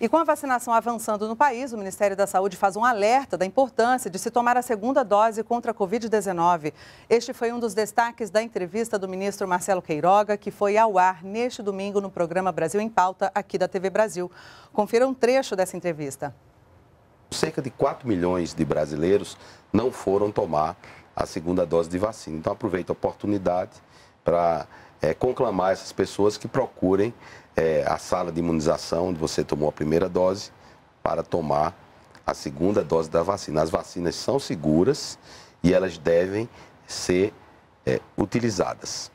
E com a vacinação avançando no país, o Ministério da Saúde faz um alerta da importância de se tomar a segunda dose contra a Covid-19. Este foi um dos destaques da entrevista do ministro Marcelo Queiroga, que foi ao ar neste domingo no programa Brasil em Pauta, aqui da TV Brasil. Confira um trecho dessa entrevista. Cerca de 4 milhões de brasileiros não foram tomar a segunda dose de vacina. Então, aproveito a oportunidade para é, conclamar essas pessoas que procurem é, a sala de imunização, onde você tomou a primeira dose, para tomar a segunda dose da vacina. As vacinas são seguras e elas devem ser é, utilizadas.